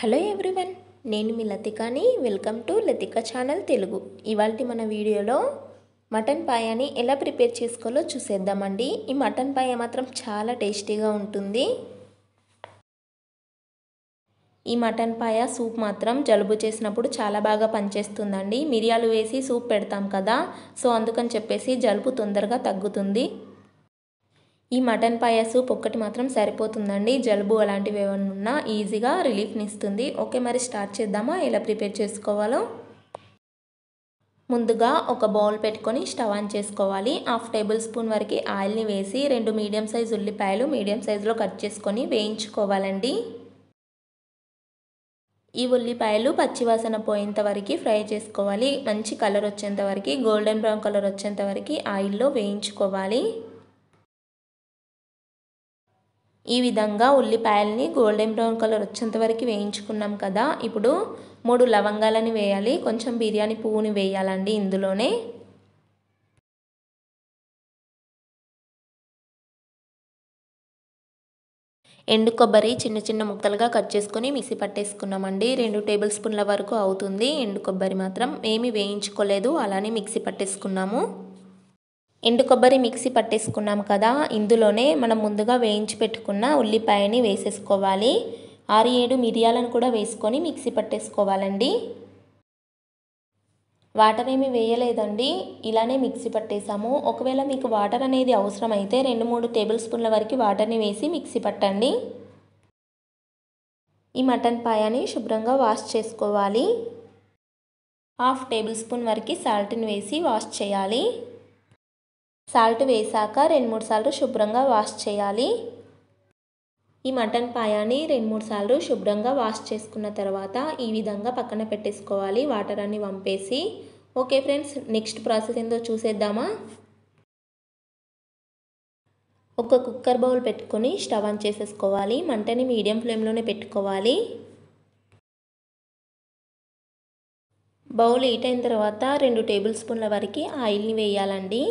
hello everyone నేను మీ లతికాని welcome to Latika channel Telugu ఇవాళ మన వీడియోలో మటన్ పాయాని ఎలా ప్రిపేర్ చేసుకోవాలో చూసేద్దామండి ఈ మటన్ పాయ మాత్రం చాలా టేస్టీగా ఉంటుంది ఈ మటన్ పాయ సూప్ మాత్రం జలుబు చేసినప్పుడు చాలా బాగా పనిచేస్తుందండి మిరియాలు వేసి సూప్ పెడతాం కదా సో అందుకని చెప్పేసి జలుబు తొందరగా తగ్గుతుంది ఈ మటన్ పాయసు ఒక్కటి మాత్రం సరిపోతుందండి జలుబు అలాంటివి ఏమైనా ఉన్నా ఈజీగా రిలీఫ్ని ఇస్తుంది ఓకే మరి స్టార్ట్ చేద్దామా ఎలా ప్రిపేర్ చేసుకోవాలో ముందుగా ఒక బౌల్ పెట్టుకొని స్టవ్ ఆన్ చేసుకోవాలి హాఫ్ టేబుల్ స్పూన్ వరకు ఆయిల్ని వేసి రెండు మీడియం సైజ్ ఉల్లిపాయలు మీడియం సైజులో కట్ చేసుకొని వేయించుకోవాలండి ఈ ఉల్లిపాయలు పచ్చివాసన పోయేంత వరకు ఫ్రై చేసుకోవాలి మంచి కలర్ వచ్చేంత వరకు గోల్డెన్ బ్రౌన్ కలర్ వచ్చేంత వరకు ఆయిల్లో వేయించుకోవాలి ఈ విధంగా ఉల్లిపాయల్ని గోల్డెన్ బ్రౌన్ కలర్ వచ్చేంత వరకు వేయించుకున్నాం కదా ఇప్పుడు మూడు లవంగాలని వేయాలి కొంచెం బిర్యానీ పువ్వుని వేయాలండి ఇందులోనే ఎండు కొబ్బరి చిన్న చిన్న ముక్కలుగా కట్ చేసుకొని మిక్సీ పట్టేసుకున్నామండి రెండు టేబుల్ స్పూన్ల వరకు అవుతుంది ఎండు కొబ్బరి మాత్రం ఏమీ వేయించుకోలేదు అలానే మిక్సీ పట్టేసుకున్నాము ఎండు కొబ్బరి మిక్సీ పట్టేసుకున్నాం కదా ఇందులోనే మనం ముందుగా వేయించి పెట్టుకున్న ఉల్లిపాయని వేసేసుకోవాలి ఆరు ఏడు మిరియాలను కూడా వేసుకొని మిక్సీ పట్టేసుకోవాలండి వాటర్ ఏమి వేయలేదండి ఇలానే మిక్సీ పట్టేసాము ఒకవేళ మీకు వాటర్ అనేది అవసరం అయితే రెండు మూడు టేబుల్ స్పూన్ల వరకు వాటర్ని వేసి మిక్సీ పట్టండి ఈ మటన్ పాయాని శుభ్రంగా వాష్ చేసుకోవాలి హాఫ్ టేబుల్ స్పూన్ వరకు సాల్ట్ని వేసి వాష్ చేయాలి సాల్ట్ వేసాక రెండు మూడు సార్లు శుభ్రంగా వాష్ చేయాలి ఈ మటన్ పాయాని రెండు మూడు సార్లు శుభ్రంగా వాష్ చేసుకున్న తర్వాత ఈ విధంగా పక్కన పెట్టేసుకోవాలి వాటర్ అన్ని వంపేసి ఓకే ఫ్రెండ్స్ నెక్స్ట్ ప్రాసెస్ ఏందో చూసేద్దామా ఒక కుక్కర్ బౌల్ పెట్టుకొని స్టవ్ ఆన్ చేసేసుకోవాలి మంటని మీడియం ఫ్లేమ్లోనే పెట్టుకోవాలి బౌల్ హీట్ అయిన తర్వాత రెండు టేబుల్ స్పూన్ల వరకు ఆయిల్ని వేయాలండి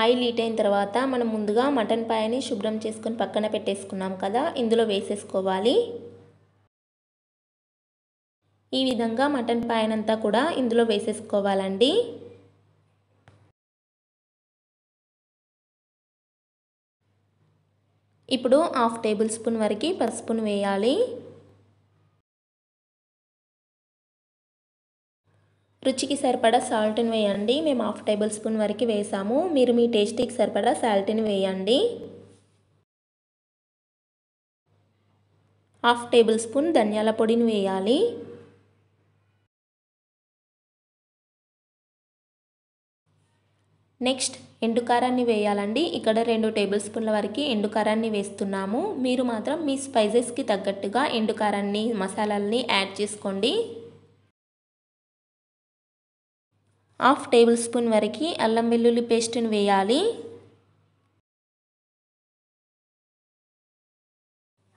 ఆయిల్ హీట్ అయిన తర్వాత మనం ముందుగా మటన్ పాయని శుభ్రం చేసుకొని పక్కన పెట్టేసుకున్నాం కదా ఇందులో వేసేసుకోవాలి ఈ విధంగా మటన్ పాయనంతా కూడా ఇందులో వేసేసుకోవాలండి ఇప్పుడు హాఫ్ టేబుల్ స్పూన్ వరకు పసుపును వేయాలి రుచికి సరిపడా సాల్ట్ని వేయండి మేము హాఫ్ టేబుల్ స్పూన్ వరకు వేసాము మీరు మీ టేస్ట్కి సరిపడా సాల్ట్ని వేయండి హాఫ్ టేబుల్ స్పూన్ ధనియాల పొడిని వేయాలి నెక్స్ట్ ఎండుకారాన్ని వేయాలండి ఇక్కడ రెండు టేబుల్ స్పూన్ల వరకు ఎండుకారాన్ని వేస్తున్నాము మీరు మాత్రం మీ స్పైసెస్కి తగ్గట్టుగా ఎండుకారాన్ని మసాలాల్ని యాడ్ చేసుకోండి హాఫ్ టేబుల్ స్పూన్ వరకు అల్లం వెల్లుల్లి పేస్ట్ని వేయాలి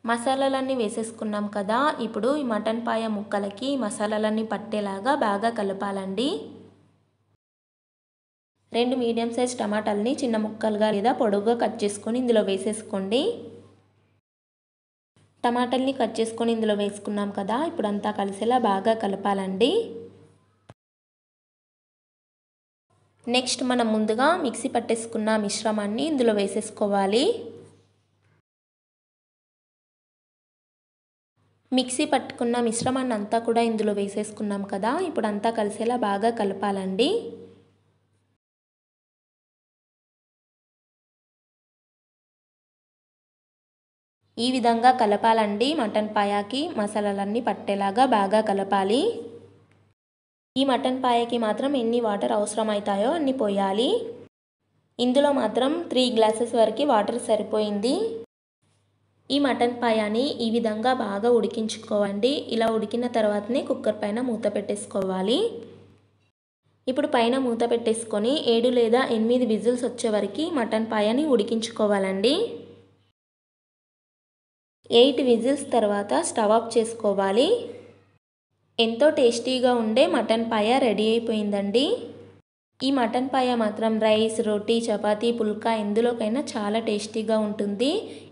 మసాలాలన్నీ వేసేసుకున్నాం కదా ఇప్పుడు ఈ మటన్ పాయ ముక్కలకి మసాలాలన్నీ పట్టేలాగా బాగా కలపాలండి రెండు మీడియం సైజ్ టమాటాలని చిన్న ముక్కలుగా లేదా పొడవుగా కట్ చేసుకొని ఇందులో వేసేసుకోండి టమాటాలని కట్ చేసుకొని ఇందులో వేసుకున్నాం కదా ఇప్పుడు అంతా కలిసేలా బాగా కలపాలండి నెక్స్ట్ మనం ముందుగా మిక్సీ పట్టేసుకున్న మిశ్రమాన్ని ఇందులో వేసేసుకోవాలి మిక్సీ పట్టుకున్న మిశ్రమాన్ని అంతా కూడా ఇందులో వేసేసుకున్నాం కదా ఇప్పుడు అంతా కలిసేలా బాగా కలపాలండి ఈ విధంగా కలపాలండి మటన్ పాయాకి మసాలాలన్నీ పట్టేలాగా బాగా కలపాలి ఈ మటన్ పాయకి మాత్రం ఎన్ని వాటర్ అవసరమవుతాయో అన్ని పోయాలి ఇందులో మాత్రం త్రీ గ్లాసెస్ వరకు వాటర్ సరిపోయింది ఈ మటన్ పాయాని ఈ విధంగా బాగా ఉడికించుకోవండి ఇలా ఉడికిన తర్వాతనే కుక్కర్ పైన మూత పెట్టేసుకోవాలి ఇప్పుడు పైన మూత పెట్టేసుకొని ఏడు లేదా ఎనిమిది విజిల్స్ వచ్చే వరకు మటన్ పాయని ఉడికించుకోవాలండి ఎయిట్ విజిల్స్ తర్వాత స్టవ్ ఆఫ్ చేసుకోవాలి ఎంతో టేస్టీగా ఉండే మటన్ పాయ రెడీ అయిపోయిందండి ఈ మటన్ పాయ మాత్రం రైస్ రోటీ చపాతీ పుల్కా ఎందులోకైనా చాలా టేస్టీగా ఉంటుంది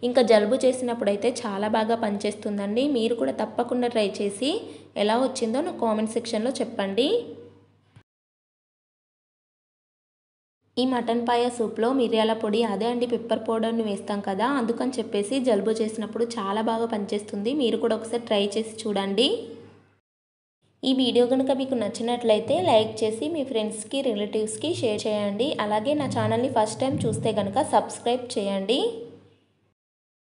ఇంకా జలుబు చేసినప్పుడు అయితే చాలా బాగా పనిచేస్తుందండి మీరు కూడా తప్పకుండా ట్రై చేసి ఎలా వచ్చిందో నా కామెంట్ సెక్షన్లో చెప్పండి ఈ మటన్ పాయ సూప్లో మిరియాల పొడి అదే అండి పెప్పర్ పౌడర్ని వేస్తాం కదా అందుకని చెప్పేసి జలుబు చేసినప్పుడు చాలా బాగా పనిచేస్తుంది మీరు కూడా ఒకసారి ట్రై చేసి చూడండి ఈ వీడియో కనుక మీకు నచ్చినట్లయితే లైక్ చేసి మీ ఫ్రెండ్స్కి రిలేటివ్స్కి షేర్ చేయండి అలాగే నా ఛానల్ని ఫస్ట్ టైం చూస్తే కనుక సబ్స్క్రైబ్ చేయండి